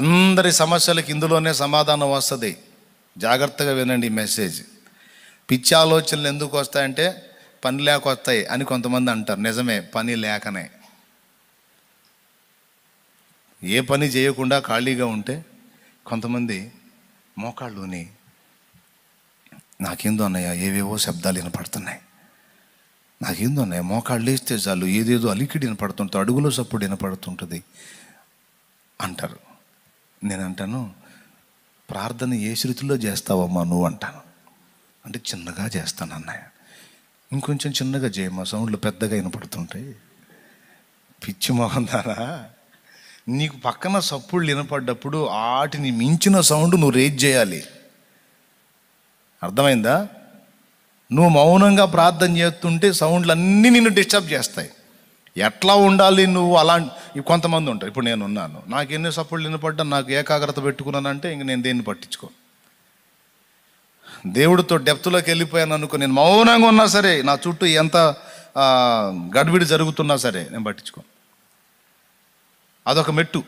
అందరి సమస్యలకు ఇందులోనే సమాధానం వస్తుంది జాగ్రత్తగా వినండి ఈ మెసేజ్ పిచ్చి ఆలోచనలు ఎందుకు వస్తాయంటే పని లేక వస్తాయి అని కొంతమంది అంటారు నిజమే పని లేకనే ఏ పని చేయకుండా ఖాళీగా ఉంటే కొంతమంది మోకాళ్ళుని నాకేందో అన్నయ్య ఏవేవో శబ్దాలు వినపడుతున్నాయి నాకేందో అన్నయ్య మోకాళ్ళు వేస్తే చాలు ఏదేదో అలికిడి వినపడుతుంటుంది అడుగులో సప్పుడు వినపడుతుంటుంది అంటారు నేను అంటాను ప్రార్థన ఏ శృతిలో చేస్తావమ్మా నువ్వు అంటాను అంటే చిన్నగా చేస్తాను అన్నయ్య ఇంకొంచెం చిన్నగా చేయమ్మా సౌండ్లు పెద్దగా వినపడుతుంటాయి పిచ్చి మొహం ద్వారా నీకు పక్కన సప్పుళ్ళు వినపడ్డప్పుడు వాటిని మించిన సౌండ్ నువ్వు రేజ్ చేయాలి అర్థమైందా నువ్వు మౌనంగా ప్రార్థన చేస్తుంటే సౌండ్లు అన్నీ నిన్ను డిస్టర్బ్ చేస్తాయి ఎట్లా ఉండాలి నువ్వు అలాంటి కొంతమంది ఉంటారు ఇప్పుడు నేను ఉన్నాను నాకు ఎన్ని సపోర్ట్లు వినపడ్డా నాకు ఏకాగ్రత పెట్టుకున్నానంటే ఇంక నేను దేన్ని పట్టించుకో దేవుడితో డెప్త్లోకి వెళ్ళిపోయాను అనుకో నేను మౌనంగా ఉన్నా సరే నా చుట్టూ ఎంత గడ్బిడి జరుగుతున్నా సరే నేను పట్టించుకో అదొక మెట్టు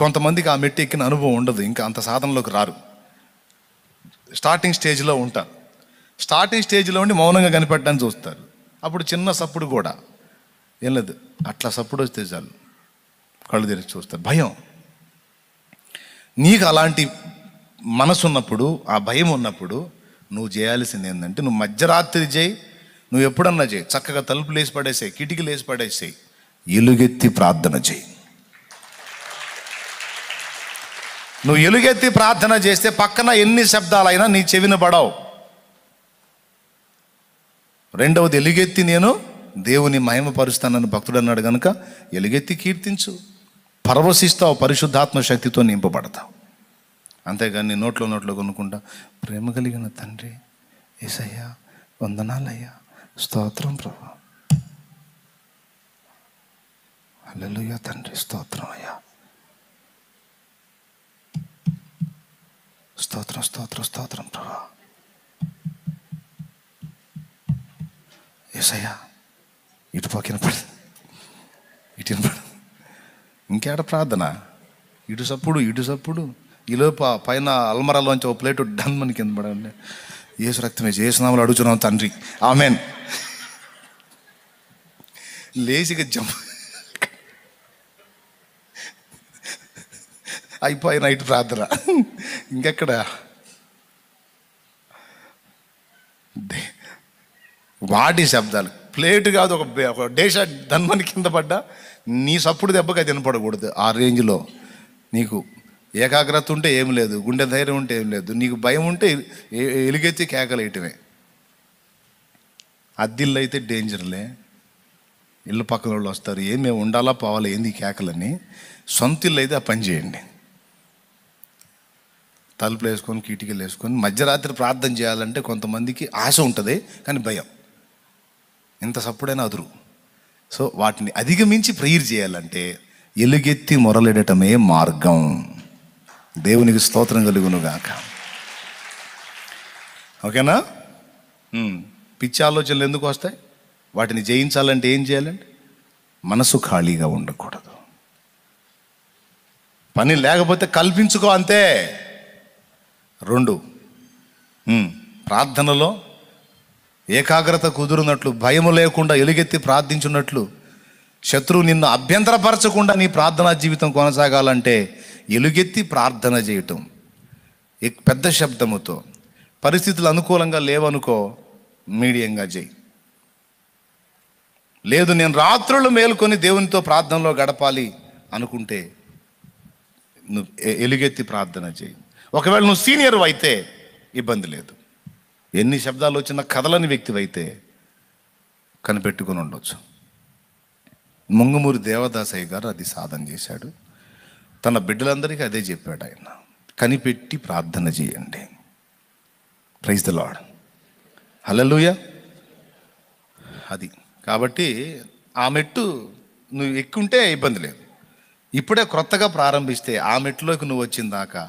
కొంతమందికి ఆ మెట్టు ఎక్కిన అనుభవం ఉండదు ఇంకా అంత సాధనలోకి రారు స్టార్టింగ్ స్టేజ్లో ఉంటారు స్టార్టింగ్ స్టేజ్లో ఉండి మౌనంగా కనిపెట్టడానికి చూస్తారు అప్పుడు చిన్న సప్పుడు కూడా ఏం లేదు అట్లా సపోర్ట్ వస్తే చాలు కళ్ళు తెరిచి చూస్తారు భయం నీకు అలాంటి మనసు ఉన్నప్పుడు ఆ భయం ఉన్నప్పుడు నువ్వు చేయాల్సింది ఏంటంటే నువ్వు మధ్యరాత్రి చేయి నువ్వు ఎప్పుడన్నా చేయి చక్కగా తలుపులు వేసి పడేసాయి కిటికీలు వేసి పడేసాయి ఎలుగెత్తి ప్రార్థన చేయి నువ్వు ఎలుగెత్తి ప్రార్థన చేస్తే పక్కన ఎన్ని శబ్దాలైనా నీ చెవిన పడవు రెండవది ఎలుగెత్తి నేను దేవుని మహిమపరుస్తానని భక్తుడు అన్నాడు కనుక ఎలుగెత్తి కీర్తించు పరవశిస్తావు పరిశుద్ధాత్మ శక్తితో నింపబడతావు అంతేగాని నోట్లో నోట్లో కొనుక్కుంటా ప్రేమ కలిగిన తండ్రి ఏసయ్యా వందనాలయ్యా స్తోత్రం ప్రభా అల్లెలుయ్యా తండ్రి స్తోత్రం అయ్యా స్తోత్రం స్తోత్రం స్తోత్రం ప్రభా ఏసయ్యా ఇటు పక్కన ఇటు వినపడ ఇంకేడ ప్రార్థన ఇటు సప్పుడు ఇటు సప్పుడు ఇలోప పైన అల్మరాలోంచి ఒక ప్లేటు డన్ మనకి కింద పడండి ఏసు రక్తమే ఏసునామలు అడుగుతున్నాం తండ్రి ఆమెన్ లేచిగా జం అయిపోయి నైట్ ప్రార్థన ఇంకెక్కడ వాటి శబ్దాలు ప్లేట్ కాదు ఒక డేష ధన్మని కింద పడ్డా నీ సప్పుడు దెబ్బకి తినపడకూడదు ఆ రేంజ్లో నీకు ఏకాగ్రత ఉంటే ఏం లేదు గుండె ధైర్యం ఉంటే ఏం లేదు నీకు భయం ఉంటే ఎలుగెత్తి కేకలేయటమే అద్దిల్లు అయితే డేంజర్లే ఇల్లు పక్కన వాళ్ళు వస్తారు ఏమేమి ఉండాలా పోవాలా ఏంది కేకలని సొంత ఇల్లు అయితే ఆ పని చేయండి తలుపులు వేసుకొని కిటికీలు వేసుకొని మధ్యరాత్రి ప్రార్థన చేయాలంటే కొంతమందికి ఆశ ఉంటుంది కానీ భయం ఎంత సప్పుడైనా అదురు సో వాటిని అధిగమించి ప్రేయర్ చేయాలంటే ఎలుగెత్తి మొరలెడటమే మార్గం దేవునికి స్తోత్రం కలుగునుగాక ఓకేనా పిచ్చి ఆలోచనలు ఎందుకు వస్తాయి వాటిని జయించాలంటే ఏం చేయాలండి మనసు ఖాళీగా ఉండకూడదు పని లేకపోతే కల్పించుకో అంతే రెండు ప్రార్థనలో ఏకాగ్రత కుదురునట్లు భయము లేకుండా ఎలుగెత్తి ప్రార్థించున్నట్లు శత్రువు నిన్ను అభ్యంతరపరచకుండా నీ ప్రార్థనా జీవితం కొనసాగాలంటే ఎలుగెత్తి ప్రార్థన చేయటం పెద్ద శబ్దముతో పరిస్థితులు అనుకూలంగా లేవనుకో మీడియంగా చేయి లేదు నేను రాత్రులు మేల్కొని దేవునితో ప్రార్థనలో గడపాలి అనుకుంటే నువ్వు ఎలుగెత్తి ప్రార్థన చేయి ఒకవేళ నువ్వు సీనియర్ అయితే ఇబ్బంది లేదు ఎన్ని శబ్దాలు వచ్చినా కదలని వ్యక్తివైతే కనిపెట్టుకుని ఉండొచ్చు ముంగుమూరి దేవదాసయ్య గారు అది సాధన చేశాడు తన బిడ్డలందరికీ అదే చెప్పాడు ఆయన కనిపెట్టి ప్రార్థన చేయండి ప్రైజ్ ద లాడ్ హలలుయ అది కాబట్టి ఆ మెట్టు నువ్వు ఎక్కుంటే ఇబ్బంది లేదు ఇప్పుడే క్రొత్తగా ప్రారంభిస్తే ఆ మెట్టులోకి నువ్వు వచ్చిన దాకా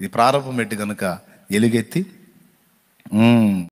ఇది ప్రారంభ మెట్టు కనుక ఎలుగెత్తి 嗯。